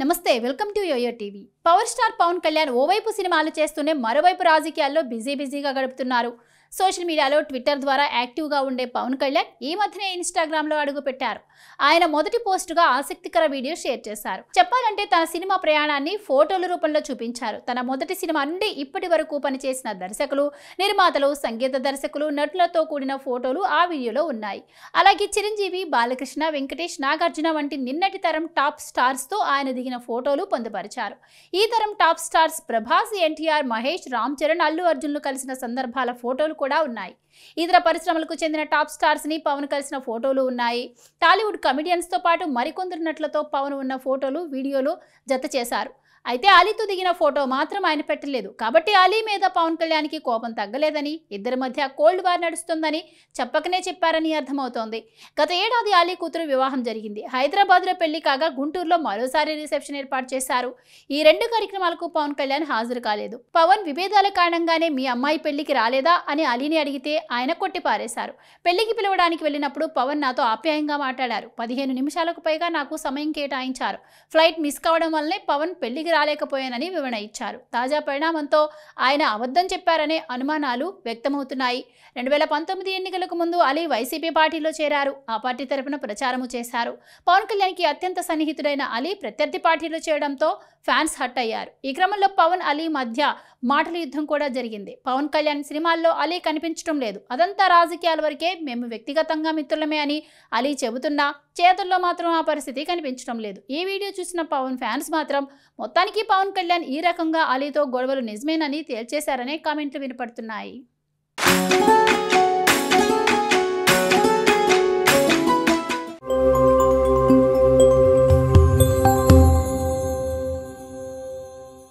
నమస్తే welcome to YoYo TV power star Pawan Kalyan ఓవైపు సినిమాలు చేస్తూనే మరోవైపు రాజకీయాల్లో బిజీ బిజీగా గడుపుతున్నారు సోషల్ మీడియాలో ట్విట్టర్ ద్వారా యాక్టివ్గా ఉండే పవన్ కళ్యాణ్ ఈ మధ్యనే ఇన్స్టాగ్రామ్లో అడుగుపెట్టారు ఆయన మొదటి పోస్టుగా ఆసక్తికర వీడియో షేర్ చేశారు చెప్పాలంటే తన సినిమా ప్రయాణాన్ని ఫోటోల రూపంలో చూపించారు తన మొదటి సినిమా నుండి ఇప్పటి వరకు పనిచేసిన దర్శకులు నిర్మాతలు సంగీత దర్శకులు నటులతో కూడిన ఫోటోలు ఆ వీడియోలో ఉన్నాయి అలాగే చిరంజీవి బాలకృష్ణ వెంకటేష్ నాగార్జున వంటి నిన్నటి తరం టాప్ స్టార్స్తో ఆయన దిగిన ఫోటోలు పొందుపరిచారు ఈ తరం టాప్ స్టార్స్ ప్రభాస్ ఎన్టీఆర్ మహేష్ రామ్ చరణ్ అల్లు అర్జున్లు కలిసిన సందర్భాల ఫోటోలు కూడా ఉన్నాయి ఇతర పరిశ్రమలకు చెందిన టాప్ స్టార్స్ని పవన్ కలిసిన ఫోటోలు ఉన్నాయి టాలీవుడ్ కమెడియన్స్తో పాటు మరికొందరు నటులతో పవన్ ఉన్న ఫోటోలు వీడియోలు జత చేశారు అయితే అలీతో దిగిన ఫోటో మాత్రం ఆయన పెట్టలేదు కాబట్టి అలీ మీద పవన్ కళ్యాణ్కి కోపం తగ్గలేదని ఇద్దరి మధ్య కోల్డ్ వార్ నడుస్తుందని చెప్పకనే చెప్పారని అర్థమవుతోంది గత ఏడాది అలీ కూతురు వివాహం జరిగింది హైదరాబాద్లో పెళ్లి కాగా గుంటూరులో మరోసారి రిసెప్షన్ ఏర్పాటు చేశారు ఈ రెండు కార్యక్రమాలకు పవన్ కళ్యాణ్ హాజరు కాలేదు పవన్ విభేదాల కారణంగానే మీ అమ్మాయి పెళ్లికి రాలేదా అని అలీని అడిగితే ఆయన కొట్టిపారేశారు పెళ్లికి పిలవడానికి వెళ్ళినప్పుడు పవన్ నాతో ఆప్యాయంగా మాట్లాడారు పదిహేను నిమిషాలకు పైగా నాకు సమయం కేటాయించారు ఫ్లైట్ మిస్ కావడం వల్లే పవన్ పెళ్లికి రాలేకపోయానని వివరణ ఇచ్చారు తాజా పరిణామంతో ఆయన అబద్ధం చెప్పారనే అనుమానాలు వ్యక్తమవుతున్నాయి రెండు వేల పంతొమ్మిది ఎన్నికలకు ముందు అలీ వైసీపీ పార్టీలో చేరారు ఆ పార్టీ తరపున ప్రచారము చేశారు పవన్ కళ్యాణ్కి అత్యంత సన్నిహితుడైన అలీ ప్రత్యర్థి పార్టీలో చేరడంతో ఫ్యాన్స్ హట్ అయ్యారు ఈ క్రమంలో పవన్ అలీ మధ్య మాటల యుద్ధం కూడా జరిగింది పవన్ కళ్యాణ్ సినిమాల్లో అలీ కనిపించడం లేదు అదంతా రాజకీయాల వరకే మేము వ్యక్తిగతంగా మిత్రులమే అని అలీ చెబుతున్నా చేతుల్లో మాత్రం ఆ పరిస్థితి కనిపించడం లేదు ఈ వీడియో చూసిన పవన్ ఫ్యాన్స్ మాత్రం మొత్తానికి పవన్ కళ్యాణ్ ఈ రకంగా అలీతో గొడవలు నిజమేనని తేల్చేశారనే కామెంట్లు వినపడుతున్నాయి